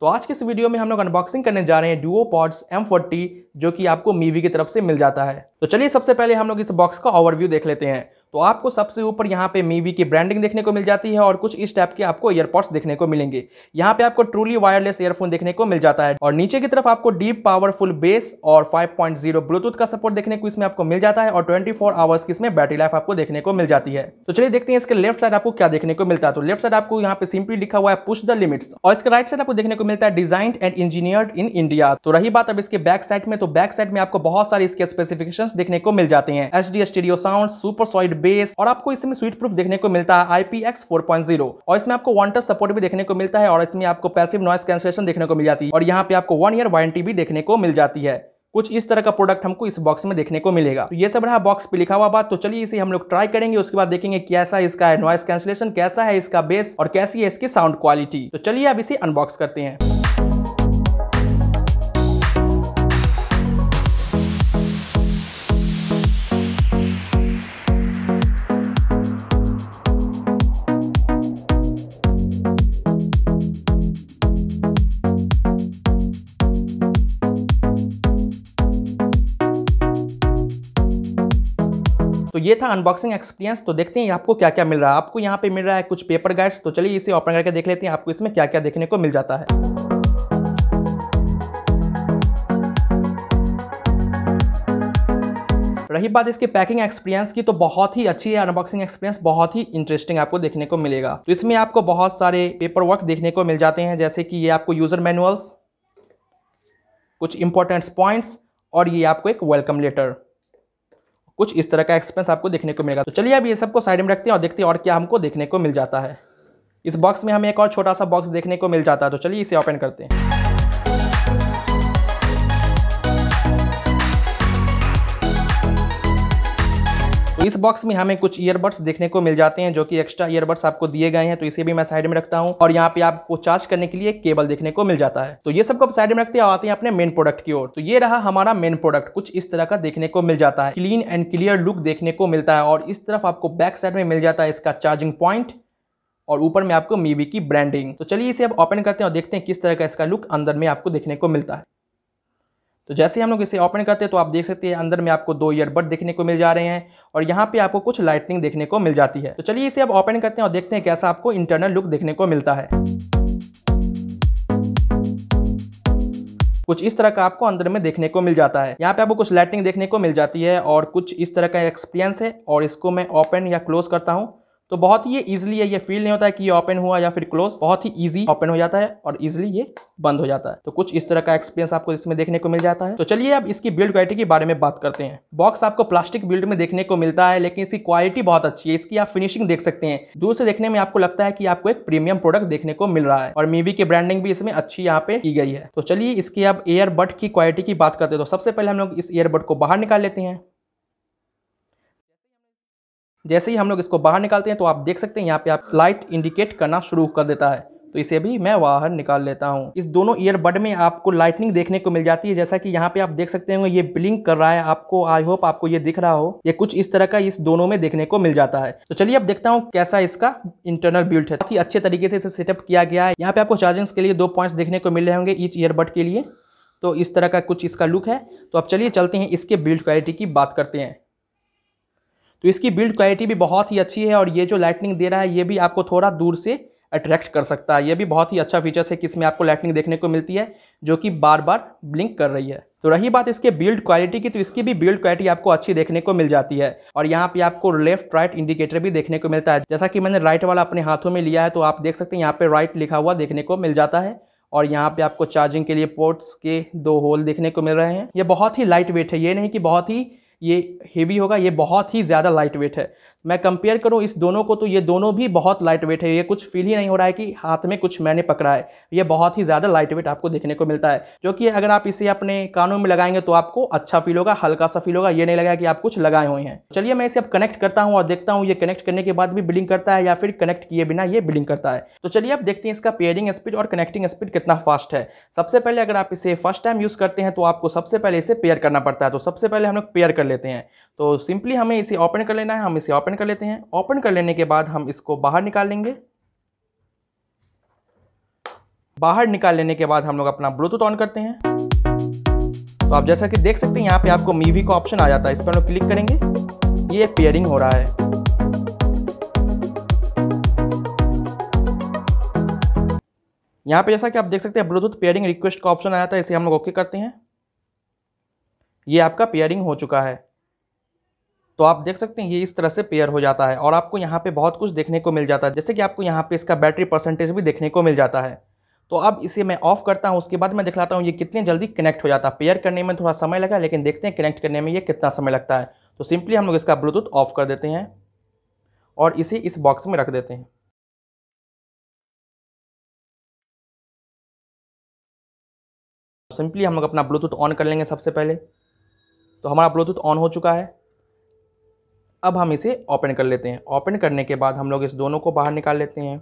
तो आज के इस वीडियो में हम लोग अनबॉक्सिंग करने जा रहे हैं डुओ पॉड्स M40 जो कि आपको मीवी की तरफ से मिल जाता है तो चलिए सबसे पहले हम लोग इस बॉक्स का ओवरव्यू देख लेते हैं तो आपको सबसे ऊपर यहाँ पे मीवी की ब्रांडिंग देखने को मिल जाती है और कुछ इस टाइप के आपको ईयरपॉड्स देखने को मिलेंगे यहाँ पे आपको ट्रूली वायरलेस ईयरफोन देखने को मिल जाता है और नीचे की तरफ आपको डीप पावरफुल बेस और 5.0 ब्लूटूथ का सपोर्ट देखने को इसमें आपको मिल जाता है और 24 आवर्स की इसमें बैटरी लाइफ आपको देखने को मिल जाती है तो चलिए देखते हैं इसके लेफ्ट साइड आपको क्या देखने को मिलता है तो लेफ्ट साइड आपको यहाँ पे सिंपली लिखा हुआ है पुश द लिमिट्स और इसके राइट साइड आपको देखने को मिलता है design and engineered in India तो रही बात अब इसके बैक साइड में तो बैक साइड में आपको बहुत सारे इसके स्पेसिफिकेशन देखने को मिल जाते हैं H D stereo sound super solid bass और आपको इसमें स्वीट प्रूफ देखने को मिलता है आईपीएक्स 4.0 और इसमें आपको वॉन्टर सपोर्ट भी देखने को मिलता है और इसमें आपको पैसिव नॉइस कैंसलेशन देखने को मिल जाती है और यहाँ पे आपको वन ईयर वारंटी भी देखने को मिल जाती है कुछ इस तरह का प्रोडक्ट हमको इस बॉक्स में देखने को मिलेगा तो ये सब रहा बॉक्स पे लिखा हुआ बात तो चलिए इसे हम लोग ट्राई करेंगे उसके बाद देखेंगे कैसा इसका नॉइस कैंसलेशन कैसा है इसका बेस और कैसी है इसकी साउंड क्वालिटी तो चलिए अब इसे अनबॉक्स करते हैं तो ये था अनबॉक्सिंग एक्सपीरियंस तो देखते हैं आपको क्या क्या मिल रहा है आपको यहाँ पे मिल रहा है कुछ पेपर गाइड्स तो चलिए इसे ओपन करके देख लेते हैं आपको इसमें क्या क्या देखने को मिल जाता है रही बात इसके पैकिंग एक्सपीरियंस की तो बहुत ही अच्छी है अनबॉक्सिंग एक्सपीरियंस बहुत ही इंटरेस्टिंग आपको देखने को मिलेगा तो इसमें आपको बहुत सारे पेपर वर्क देखने को मिल जाते हैं जैसे कि ये आपको यूज़र मैनुअल्स कुछ इंपॉर्टेंट पॉइंट्स और ये आपको एक वेलकम लेटर कुछ इस तरह का एक्सपेंस आपको देखने को मिलेगा तो चलिए अब ये सबको साइड में रखते हैं और देखते हैं और क्या हमको देखने को मिल जाता है इस बॉक्स में हमें एक और छोटा सा बॉक्स देखने को मिल जाता है तो चलिए इसे ओपन करते हैं इस बॉक्स में हमें कुछ ईयरबड्स देखने को मिल जाते हैं जो कि एक्स्ट्रा ईयरबड्स आपको दिए गए हैं तो इसे भी मैं साइड में रखता हूँ और यहाँ पे आपको चार्ज करने के लिए केबल देखने को मिल जाता है तो ये सबको आप साइड में रखते आते हैं अपने मेन प्रोडक्ट की ओर तो ये रहा हमारा मेन प्रोडक्ट कुछ इस तरह का देखने को मिल जाता है क्लीन एंड क्लियर लुक देखने को मिलता है और इस तरफ आपको बैक साइड में मिल जाता है इसका चार्जिंग पॉइंट और ऊपर में आपको मीवी की ब्रांडिंग तो चलिए इसे अब ओपन करते हैं और देखते हैं किस तरह का इसका लुक अंदर में आपको देखने को मिलता है तो जैसे हम लोग इसे ओपन करते हैं तो आप देख सकते हैं अंदर में आपको दो ईयरबड देखने को मिल जा रहे हैं और यहाँ पे आपको कुछ लाइटनिंग देखने को मिल जाती है तो चलिए इसे अब ओपन करते हैं और देखते हैं कैसा आपको इंटरनल लुक देखने को मिलता है कुछ इस तरह का आपको अंदर में देखने को मिल जाता है यहाँ पे आपको कुछ लाइटिंग देखने को मिल जाती है और कुछ इस तरह का एक्सपीरियंस है और इसको मैं ओपन या क्लोज करता हूँ तो बहुत ही ये है ये फील नहीं होता है कि ये ओपन हुआ या फिर क्लोज बहुत ही इजी ओपन हो जाता है और इजिली ये बंद हो जाता है तो कुछ इस तरह का एक्सपीरियंस आपको इसमें देखने को मिल जाता है तो चलिए अब इसकी बिल्ड क्वालिटी के बारे में बात करते हैं बॉक्स आपको प्लास्टिक बिल्ड में देखने को मिलता है लेकिन इसकी क्वालिटी बहुत अच्छी है इसकी आप फिनिशिंग देख सकते हैं दूर से देखने में आपको लगता है कि आपको एक प्रीमियम प्रोडक्ट देखने को मिल रहा है और मीवी की ब्रांडिंग भी इसमें अच्छी यहाँ पे की गई है तो चलिए इसकी अब एयरबड की क्वालिटी की बात करते हैं तो सबसे पहले हम लोग इस एयरबड को बाहर निकाल लेते हैं जैसे ही हम लोग इसको बाहर निकालते हैं तो आप देख सकते हैं यहाँ पे आप लाइट इंडिकेट करना शुरू कर देता है तो इसे भी मैं बाहर निकाल लेता हूँ इस दोनों ईयरबड में आपको लाइटनिंग देखने को मिल जाती है जैसा कि यहाँ पे आप देख सकते होंगे ये ब्लिंक कर रहा है आपको आई होप आपको ये दिख रहा हो ये कुछ इस तरह का इस दोनों में देखने को मिल जाता है तो चलिए अब देखता हूँ कैसा इसका इंटरनल बिल्ट है काफी अच्छे तरीके से इसे सेटअप किया गया है यहाँ पे आपको चार्जिंग्स के लिए दो पॉइंट देखने को मिल रहे होंगे ईच ईयरबड के लिए तो इस तरह का कुछ इसका लुक है तो अब चलिए चलते हैं इसके बिल्ड क्वालिटी की बात करते हैं तो इसकी बिल्ड क्वालिटी भी बहुत ही अच्छी है और ये जो लाइटनिंग दे रहा है ये भी आपको थोड़ा दूर से अट्रैक्ट कर सकता है ये भी बहुत ही अच्छा फीचर्स है कि इसमें आपको लाइटनिंग देखने को मिलती है जो कि बार बार ब्लिंक कर रही है तो रही बात इसके बिल्ड क्वालिटी की तो इसकी भी बिल्ड क्वालिटी आपको अच्छी देखने को मिल जाती है और यहाँ पे आपको लेफ्ट राइट इंडिकेटर भी देखने को मिलता है जैसा कि मैंने राइट वाला अपने हाथों में लिया है तो आप देख सकते हैं यहाँ पे राइट लिखा हुआ देखने को मिल जाता है और यहाँ पे आपको चार्जिंग के लिए पोर्ट्स के दो होल देखने को मिल रहे हैं ये बहुत ही लाइट वेट है ये नहीं कि बहुत ही ये हेवी होगा ये बहुत ही ज़्यादा लाइट वेट है मैं कंपेयर करूँ इस दोनों को तो ये दोनों भी बहुत लाइट वेट है ये कुछ फील ही नहीं हो रहा है कि हाथ में कुछ मैंने पकड़ा है ये बहुत ही ज़्यादा लाइट वेट आपको देखने को मिलता है जो कि अगर आप इसे अपने कानों में लगाएंगे तो आपको अच्छा फील होगा हल्का सा फील होगा ये नहीं लगा कि आप कुछ लगाए हुए हैं चलिए मैं इसे अब कनेक्ट करता हूँ और देखता हूँ ये कनेक्ट करने के बाद भी बिलिंग करता है या फिर कनेक्ट किए बिना ये बिलिंग करता है तो चलिए आप देखते हैं इसका पेयरिंग स्पीड और कनेक्टिंग स्पीड कितना फास्ट है सबसे पहले अगर आप इसे फर्स्ट टाइम यूज़ करते हैं तो आपको सबसे पहले इसे पेयर करना पड़ता है तो सबसे पहले हम लोग पेयर कर लेते हैं तो सिंपली हमें इसे ओपन कर लेना है हम इसे ओपन कर लेते हैं ओपन कर लेने के बाद हम इसको बाहर निकाल लेंगे बाहर निकाल लेने के बाद हम लोग अपना ब्लूटूथ ऑन करते हैं तो आप जैसा कि देख सकते हैं यहाँ पे आपको मीवी का ऑप्शन आ जाता है इस पर हम लोग क्लिक करेंगे ये पेयरिंग हो रहा है यहाँ पे जैसा कि आप देख सकते हैं ब्लूटूथ पेयरिंग रिक्वेस्ट का ऑप्शन आया था इसे हम लोग ओके करते हैं ये आपका पेयरिंग हो चुका है तो आप देख सकते हैं ये इस तरह से पेयर हो जाता है और आपको यहाँ पे बहुत कुछ देखने को मिल जाता है जैसे कि आपको यहाँ पे इसका बैटरी परसेंटेज भी देखने को मिल जाता है तो अब इसे मैं ऑफ करता हूँ उसके बाद मैं दिखलाता हूँ ये कितने जल्दी कनेक्ट हो जाता है पेयर करने में थोड़ा समय लगा लेकिन देखते हैं कनेक्ट करने में ये कितना समय लगता है तो सिंपली हम लोग इसका ब्लूटूथ ऑफ कर देते हैं और इसे इस बॉक्स में रख देते हैं सिंपली हम लोग अपना ब्लूटूथ ऑन कर लेंगे सबसे पहले तो हमारा ब्लूटूथ ऑन हो चुका है अब हम इसे ओपन कर लेते हैं ओपन करने के बाद हम लोग इस दोनों को बाहर निकाल लेते हैं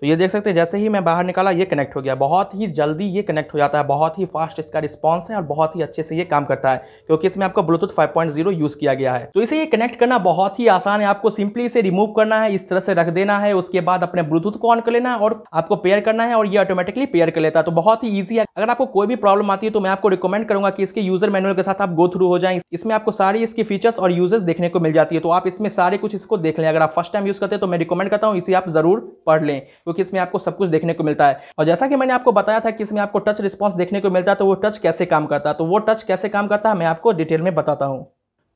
तो ये देख सकते हैं जैसे ही मैं बाहर निकाला ये कनेक्ट हो गया बहुत ही जल्दी ये कनेक्ट हो जाता है बहुत ही फास्ट इसका रिस्पॉन्स है और बहुत ही अच्छे से ये काम करता है क्योंकि इसमें आपका ब्लूटूथ 5.0 यूज़ किया गया है तो इसे ये कनेक्ट करना बहुत ही आसान है आपको सिंपली इसे रिमूव करना है इस तरह से रख देना है उसके बाद अपने ब्लूटूथ को ऑन कर लेना है और आपको पेयर करना है और ये ऑटोमेटिकली पेयर कर लेता है तो बहुत ही ईजी है अगर आपको कोई भी प्रॉब्लम आती है तो मैं आपको रिकमेंड करूँगा कि इसके यूजर मैनुअल के साथ आप गो थ्रू हो जाएं इसमें आपको सारी इसकी फीचर्स और यूजेस देखने को मिल जाती है तो आप इसमें सारे कुछ इसको देख लें अगर आप फर्स्ट टाइम यूज़ करते हैं तो मैं रिकमेंड करता हूँ इसे आप जरूर पढ़ लें क्योंकि इसमें आपको सब कुछ देखने को मिलता है और जैसा कि मैंने आपको बताया था कि इसमें आपको टच रिस्पॉन्स देखने को मिलता है तो वो टच कैसे काम करता है तो वो टच कैसे काम करता है मैं आपको डिटेल में बताता हूँ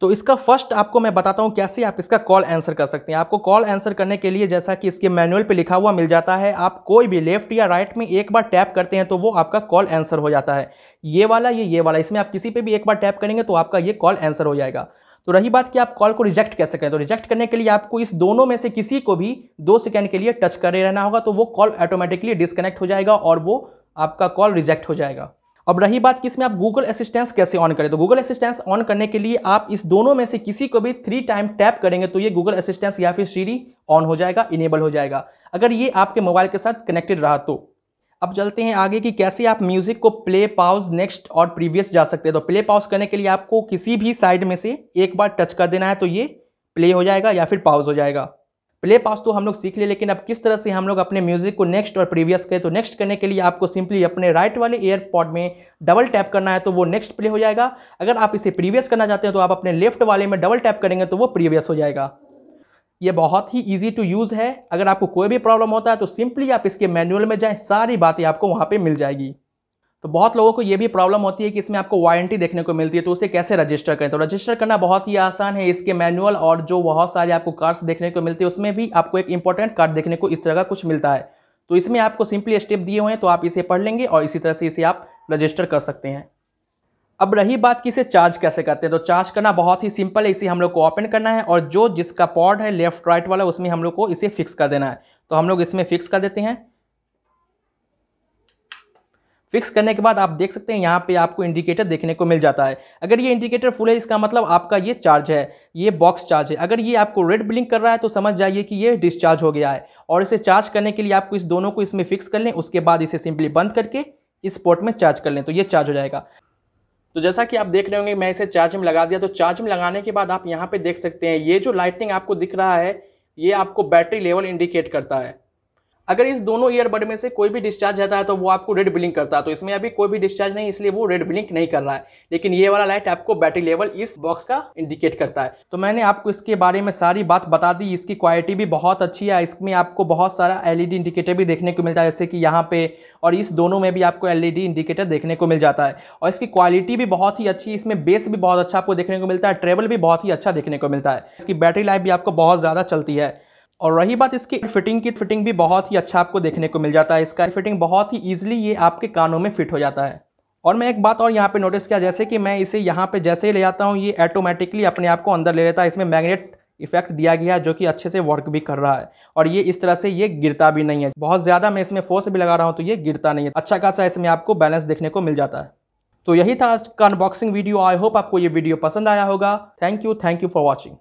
तो इसका फर्स्ट आपको मैं बताता हूँ कैसे आप इसका कॉल आंसर कर सकते हैं आपको कॉल आंसर करने के लिए जैसा कि इसके मैनुअल पे लिखा हुआ मिल जाता है आप कोई भी लेफ्ट या राइट में एक बार टैप करते हैं तो वो आपका कॉल आंसर हो जाता है ये वाला ये ये वाला इसमें आप किसी पे भी एक बार टैप करेंगे तो आपका ये कॉल आंसर हो जाएगा तो रही बात कि आप कॉल को रिजेक्ट कैसे करें तो रिजेक्ट करने के लिए आपको इस दोनों में से किसी को भी दो सेकेंड के लिए टच करे रहना होगा तो वो कॉल ऑटोमेटिकली डिसकनेक्ट हो जाएगा और वो आपका कॉल रिजेक्ट हो जाएगा अब रही बात कि इसमें आप गूगल असिस्टेंस कैसे ऑन करें तो गूगल असिस्टेंस ऑन करने के लिए आप इस दोनों में से किसी को भी थ्री टाइम टैप करेंगे तो ये गूगल असिस्टेंस या फिर सीरी ऑन हो जाएगा इनेबल हो जाएगा अगर ये आपके मोबाइल के साथ कनेक्टेड रहा तो अब चलते हैं आगे कि कैसे आप म्यूज़िक को प्ले पाउज नेक्स्ट और प्रीवियस जा सकते हैं तो प्ले पाउज करने के लिए आपको किसी भी साइड में से एक बार टच कर देना है तो ये प्ले हो जाएगा या फिर पाउज हो जाएगा प्ले पाउज तो हम लोग सीख ले लेकिन अब किस तरह से हम लोग अपने म्यूज़िक को नेक्स्ट और प्रीवियस करें तो नेक्स्ट करने के लिए आपको सिंपली अपने राइट वाले एयरपॉड में डबल टैप करना है तो वो नेक्स्ट प्ले हो जाएगा अगर आप इसे प्रीवियस करना चाहते हैं तो आप अपने लेफ्ट वाले में डबल टैप करेंगे तो वो प्रीवियस हो जाएगा ये बहुत ही ईजी टू यूज़ है अगर आपको कोई भी प्रॉब्लम होता है तो सिंपली आप इसके मैनुअल में जाएँ सारी बातें आपको वहाँ पर मिल जाएगी तो बहुत लोगों को ये भी प्रॉब्लम होती है कि इसमें आपको वारंटी देखने को मिलती है तो उसे कैसे रजिस्टर करें तो रजिस्टर करना बहुत ही आसान है इसके मैनुअल और जो बहुत सारे आपको कार्ड्स देखने को मिलते हैं उसमें भी आपको एक इंपॉर्टेंट कार्ड देखने को इस तरह का कुछ मिलता है तो इसमें आपको सिंपली स्टेप दिए हुए हैं तो आप इसे पढ़ लेंगे और इसी तरह से इसे आप रजिस्टर कर सकते हैं अब रही बात कि इसे चार्ज कैसे करते हैं तो चार्ज करना बहुत ही सिंपल है इसे हम लोग को ओपन करना है और जो जिसका पॉड है लेफ्ट राइट वाला उसमें हम लोग को इसे फिक्स कर देना है तो हम लोग इसमें फिक्स कर देते हैं फिक्स करने के बाद आप देख सकते हैं यहाँ पे आपको इंडिकेटर देखने को मिल जाता है अगर ये इंडिकेटर फुल है इसका मतलब आपका ये चार्ज है ये बॉक्स चार्ज है अगर ये आपको रेड ब्लिंक कर रहा है तो समझ जाइए कि ये डिस्चार्ज हो गया है और इसे चार्ज करने के लिए आपको इस दोनों को इसमें फिक्स कर लें उसके बाद इसे सिंपली बंद करके इस पोर्ट में चार्ज कर लें तो ये चार्ज हो जाएगा तो जैसा कि आप देख रहे होंगे मैं इसे चार्ज में लगा दिया तो चार्ज में लगाने के बाद आप यहाँ पे देख सकते हैं ये जो लाइटिंग आपको दिख रहा है ये आपको बैटरी लेवल इंडिकेट करता है अगर इस दोनों ईयरबड में से कोई भी डिस्चार्ज रहता है तो वो आपको रेड ब्लिंक करता है तो इसमें अभी कोई भी डिस्चार्ज नहीं इसलिए वो रेड ब्लिंक नहीं कर रहा है लेकिन ये वाला लाइट आपको बैटरी लेवल इस बॉक्स का इंडिकेट करता है तो मैंने आपको इसके बारे में सारी बात बता दी इसकी क्वालिटी भी बहुत अच्छी है इसमें आपको बहुत सारा एल इंडिकेटर भी देखने को मिलता है जैसे कि यहाँ पे और इस दोनों में भी आपको एल इंडिकेटर देखने को मिल जाता है और इसकी क्वालिटी भी बहुत ही अच्छी इसमें बेस भी बहुत अच्छा आपको देखने को मिलता है ट्रेवल भी बहुत ही अच्छा देखने को मिलता है इसकी बैटरी लाइफ भी आपको बहुत ज़्यादा चलती है और रही बात इसकी फिटिंग की फिटिंग भी बहुत ही अच्छा आपको देखने को मिल जाता है इसका फिटिंग बहुत ही ईजिली ये आपके कानों में फिट हो जाता है और मैं एक बात और यहाँ पे नोटिस किया जैसे कि मैं इसे यहाँ पे जैसे ही ले जाता हूँ ये ऑटोमेटिकली अपने आप को अंदर ले लेता है इसमें मैग्नेट इफेक्ट दिया गया है जो कि अच्छे से वर्क भी कर रहा है और ये इस तरह से ये गिरता भी नहीं है बहुत ज़्यादा मैं इसमें फोर्स भी लगा रहा हूँ तो ये गिरता नहीं है अच्छा खासा इसमें आपको बैलेंस देखने को मिल जाता है तो यही था आज का अनबॉक्सिंग वीडियो आई होप आपको ये वीडियो पसंद आया होगा thank you thank you for watching